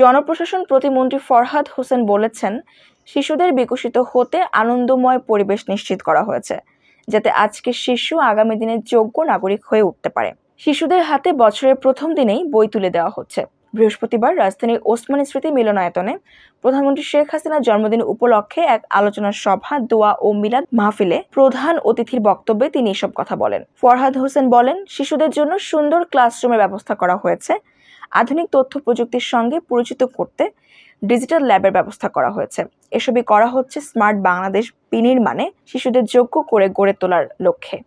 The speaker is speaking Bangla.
জনপ্রশাসন প্রতিমন্ত্রী ফরহাদ হোসেন বলেছেন শিশুদের বিকশিত হতে আনন্দময় পরিবেশ নিশ্চিত করা হয়েছে যাতে আজকের শিশু আগামী দিনে যোগ্য নাগরিক হয়ে উঠতে পারে শিশুদের হাতে বছরের প্রথম দিনেই বই তুলে দেওয়া হচ্ছে বৃহস্পতিবার রাজধানীর ওসমান স্মৃতি মিলনায়তনে প্রধানমন্ত্রী শেখ হাসিনার জন্মদিন উপলক্ষে এক আলোচনা সভা দোয়া ও মিলাদ মাহফিলে প্রধান অতিথির বক্তব্যে তিনি এসব কথা বলেন ফরহাদ হোসেন বলেন শিশুদের জন্য সুন্দর ক্লাসরুমের ব্যবস্থা করা হয়েছে আধুনিক তথ্য প্রযুক্তির সঙ্গে পরিচিত করতে ডিজিটাল ল্যাবের ব্যবস্থা করা হয়েছে এসবই করা হচ্ছে স্মার্ট বাংলাদেশ বিনির্মাণে শিশুদের যোগ্য করে গড়ে তোলার লক্ষ্যে